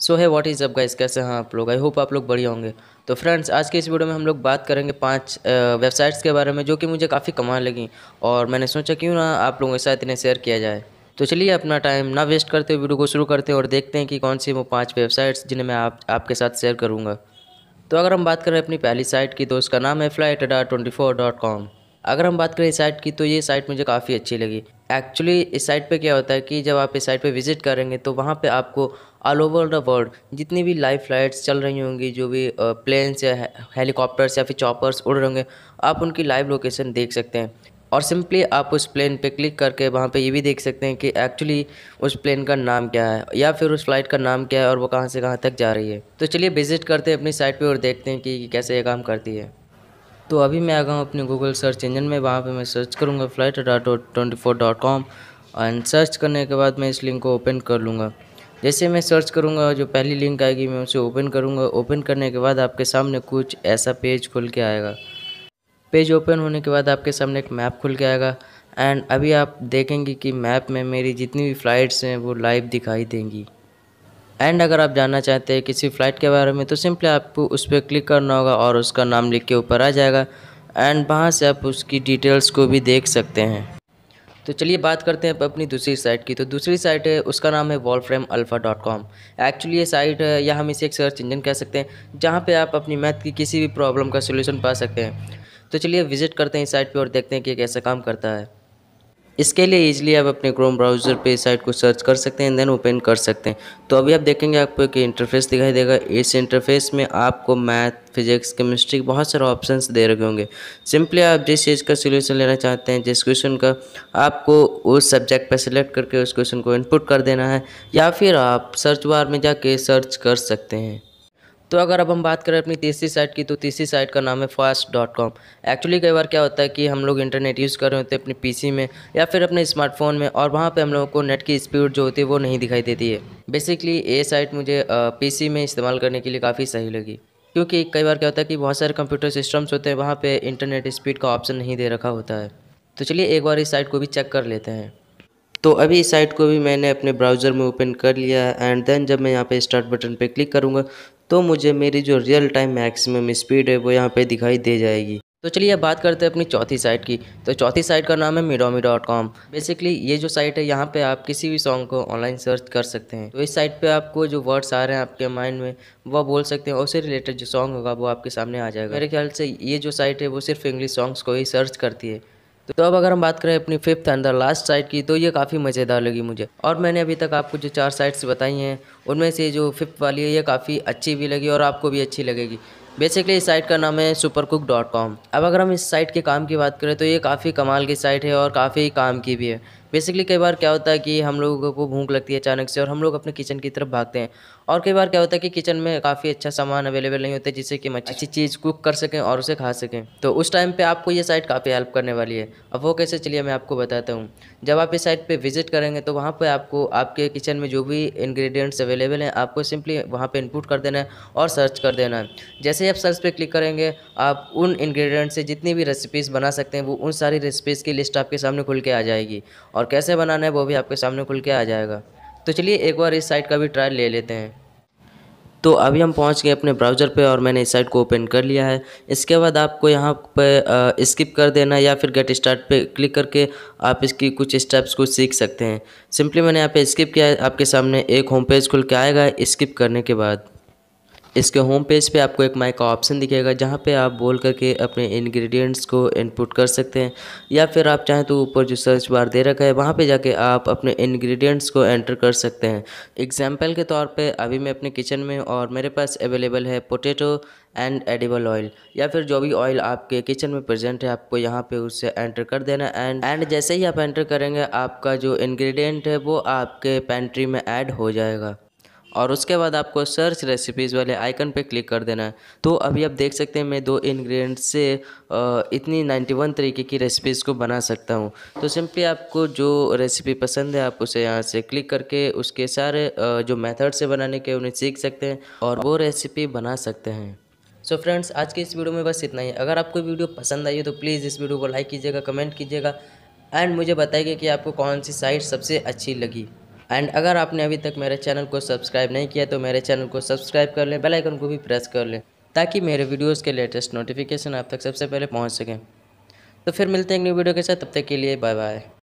सो है what is up guys कैसे हैं आप लोग आई होप आप लोग बढ़िया होंगे तो फ्रेंड्स आज के इस वीडियो में हम लोग बात करेंगे पांच वेबसाइट्स के बारे में जो कि मुझे काफ़ी कमाल लगी और मैंने सोचा क्यों ना आप लोगों के साथ इन्हें शेयर किया जाए तो चलिए अपना टाइम ना वेस्ट करते हुए वीडियो को शुरू करते हैं और देखते हैं कि कौन सी वो पाँच वेबसाइट्स जिन्हें मैं आप आपके साथ शेयर करूँगा तो अगर हम बात करें अपनी पहली साइट की तो उसका नाम है flight dot twenty four dot com अगर हम बात करें इस साइट की तो ये साइट मुझे काफ़ी अच्छी लगी एक्चुअली इस साइट पे क्या होता है कि जब आप इस साइट पे विज़िट करेंगे तो वहाँ पे आपको ऑल ओवर द वर्ल्ड जितनी भी लाइव फ्लाइट्स चल रही होंगी जो भी प्लेन्स या हेलीकॉप्टर्स या फिर चॉपर्स उड़ रहे होंगे आप उनकी लाइव लोकेशन देख सकते हैं और सिंपली आप उस प्लेन पे क्लिक करके वहाँ पे ये भी देख सकते हैं कि एक्चुअली उस प्लेन का नाम क्या है या फिर उस फ्लाइट का नाम क्या है और वो कहाँ से कहाँ तक जा रही है तो चलिए विज़िट करते हैं अपनी साइट पे और देखते हैं कि कैसे ये काम करती है तो अभी मैं आ गया हूँ अपने गूगल सर्च इंजन में वहाँ पे मैं सर्च करूँगा flight dot twenty four dot com and search करने के बाद मैं इस लिंक को ओपन कर लूँगा जैसे मैं सर्च करूँगा जो पहली लिंक आएगी मैं उसे ओपन करूँगा ओपन करने के बाद आपके सामने कुछ ऐसा पेज खुल के आएगा पेज ओपन होने के बाद आपके सामने एक मैप खुल के आएगा एंड अभी आप देखेंगे कि मैप में मेरी जितनी भी फ़्लाइट्स हैं वो लाइव दिखाई देंगी एंड अगर आप जानना चाहते हैं किसी फ़्लाइट के बारे में तो सिंपली आपको उस पर क्लिक करना होगा और उसका नाम लिख के ऊपर आ जाएगा एंड वहाँ से आप उसकी डिटेल्स को भी देख सकते हैं तो चलिए बात करते हैं अपनी दूसरी साइट की तो दूसरी साइट है उसका नाम है wall frame alpha dot com actually ये साइट है या हम इसे एक सर्च इंजन कह सकते हैं जहाँ पे आप अपनी मैथ की किसी भी प्रॉब्लम का सोल्यूशन पा सकते हैं तो चलिए विजिट करते हैं इस साइट पर और देखते हैं कि कैसा काम करता है इसके लिए ईजिली आप अपने क्रोम ब्राउज़र पे साइट को सर्च कर सकते हैं देन ओपन कर सकते हैं तो अभी आप देखेंगे आपको एक इंटरफेस दिखाई देगा इस इंटरफेस में आपको मैथ फिजिक्स केमिस्ट्री बहुत सारे ऑप्शंस दे रखे होंगे सिंपली आप जिस चीज़ का सोल्यूशन लेना चाहते हैं जिस क्वेश्चन का आपको उस सब्जेक्ट पर सिलेक्ट करके उस क्वेश्चन को इनपुट कर देना है या फिर आप सर्च बार में जाके सर्च कर सकते हैं तो अगर अब हम बात करें अपनी तीसरी साइट की तो तीसरी साइट का नाम है फास्ट डॉट कॉम एक्चुअली कई बार क्या होता है कि हम लोग इंटरनेट यूज़ कर रहे होते हैं अपने सी में या फिर अपने स्मार्टफोन में और वहाँ पर हम लोगों को नेट की स्पीड जो होती है वो नहीं दिखाई देती है बेसिकली ये साइट मुझे पी में इस्तेमाल करने के लिए काफ़ी सही लगी क्योंकि कई बार क्या होता है कि बहुत सारे कंप्यूटर सिस्टम्स होते हैं वहाँ पे इंटरनेट स्पीड का ऑप्शन नहीं दे रखा होता है तो चलिए एक बार इस साइट को भी चेक कर लेते हैं तो अभी इस साइट को भी मैंने अपने ब्राउज़र में ओपन कर लिया है एंड देन जब मैं यहाँ पे स्टार्ट बटन पे क्लिक करूँगा तो मुझे मेरी जो रियल टाइम मैक्सिमम स्पीड है वो यहाँ पे दिखाई दे जाएगी तो चलिए अब बात करते हैं अपनी चौथी साइट की तो चौथी साइट का नाम है मिडोमी डॉट कॉम बेसिकली ये जो साइट है यहाँ पे आप किसी भी सॉन्ग को ऑनलाइन सर्च कर सकते हैं तो इस साइट पे आपको जो वर्ड्स आ रहे हैं आपके माइंड में वह बोल सकते हैं और उससे रिलेटेड जो सॉन्ग होगा वो आपके सामने आ जाएगा मेरे ख्याल से ये जो साइट है वो सिर्फ इंग्लिश सॉन्ग्स को ही सर्च करती है तो अब अगर हम बात करें अपनी fifth and the last site की तो ये काफ़ी मज़ेदार लगी मुझे और मैंने अभी तक आपको जो चार साइट्स बताई हैं उनमें से जो फिफ्थ वाली है ये काफ़ी अच्छी भी लगी और आपको भी अच्छी लगेगी बेसिकली इस साइट का नाम है सुपर कुक डॉट कॉम अब अगर हम इस साइट के काम की बात करें तो ये काफ़ी कमाल की साइट है और काफ़ी काम की भी है बेसिकली कई बार क्या होता है कि हम लोगों को भूख लगती है अचानक से और हम लोग अपने किचन की तरफ भागते हैं और कई बार क्या होता है कि किचन में काफ़ी अच्छा सामान अवेलेबल नहीं होता जिससे कि हम अच्छी चीज़ कुक कर सकें और उसे खा सकें तो उस टाइम पर आपको ये साइट काफ़ी हेल्प करने वाली है अब वो कैसे चलिए मैं आपको बताता हूँ जब आप इस साइट पर विजिट करेंगे तो वहाँ पर आपको आपके किचन में जो भी इन्ग्रीडियंट्स अवेलेबल हैं आपको सिंपली वहाँ पर इनपुट कर देना है और सर्च कर देना है जैसे ही आप सर्च पर क्लिक करेंगे आप उन इन्ग्रीडियंट से जितनी भी रेसिपीज़ बना सकते हैं वो उन सारी रेसिपीज़ की लिस्ट आपके सामने खुल के आ जाएगी और कैसे बनाना है वो भी आपके सामने खुल के आ जाएगा तो चलिए एक बार इस साइट का भी ट्रायल ले लेते हैं तो अभी हम पहुंच गए अपने ब्राउज़र पे और मैंने इस साइट को ओपन कर लिया है इसके बाद आपको यहाँ पर स्किप कर देना या फिर गेट स्टार्ट पे क्लिक करके आप इसकी कुछ स्टेप्स को सीख सकते हैं सिंपली मैंने यहाँ पे स्किप किया है आपके सामने एक होम पेज खुल के आएगा स्किप करने के बाद इसके होम पेज पे आपको एक माइक का ऑप्शन दिखेगा जहाँ पे आप बोल करके अपने इंग्रेडिएंट्स को इनपुट कर सकते हैं या फिर आप चाहें तो ऊपर जो सर्च बार दे रखा है वहाँ पे जाके आप अपने इंग्रेडिएंट्स को एंटर कर सकते हैं एग्जाम्पल के तौर पे अभी मैं अपने किचन में और मेरे पास अवेलेबल है पोटैटो एंड एडिबल ऑयल या फिर जो भी ऑयल आपके किचन में प्रेजेंट है आपको यहाँ पे उसे एंटर कर देना एंड एंड जैसे ही आप एंटर करेंगे आपका जो इंग्रेडिएंट है वो आपके पेंट्री में ऐड हो जाएगा और उसके बाद आपको सर्च रेसिपीज़ वाले आइकन पे क्लिक कर देना है तो अभी आप देख सकते हैं मैं दो इन्ग्रीडियंट से इतनी 91 तरीके की रेसिपीज़ को बना सकता हूँ तो सिंपली आपको जो रेसिपी पसंद है आप उसे यहाँ से क्लिक करके उसके सारे जो मेथड से बनाने के उन्हें सीख सकते हैं और वो रेसिपी बना सकते हैं सो so फ्रेंड्स आज के इस वीडियो में बस इतना ही अगर आपको वीडियो पसंद आई है तो प्लीज़ इस वीडियो को लाइक कीजिएगा कमेंट कीजिएगा एंड मुझे बताइए कि आपको कौन सी साइट सबसे अच्छी लगी एंड अगर आपने अभी तक मेरे चैनल को सब्सक्राइब नहीं किया तो मेरे चैनल को सब्सक्राइब कर लें बेलाइकन को भी प्रेस कर लें ताकि मेरे वीडियोज़ के लेटेस्ट नोटिफिकेशन आप तक सबसे पहले पहुँच सकें तो फिर मिलते हैं एक न्यू वीडियो के साथ तब तक के लिए बाय बाय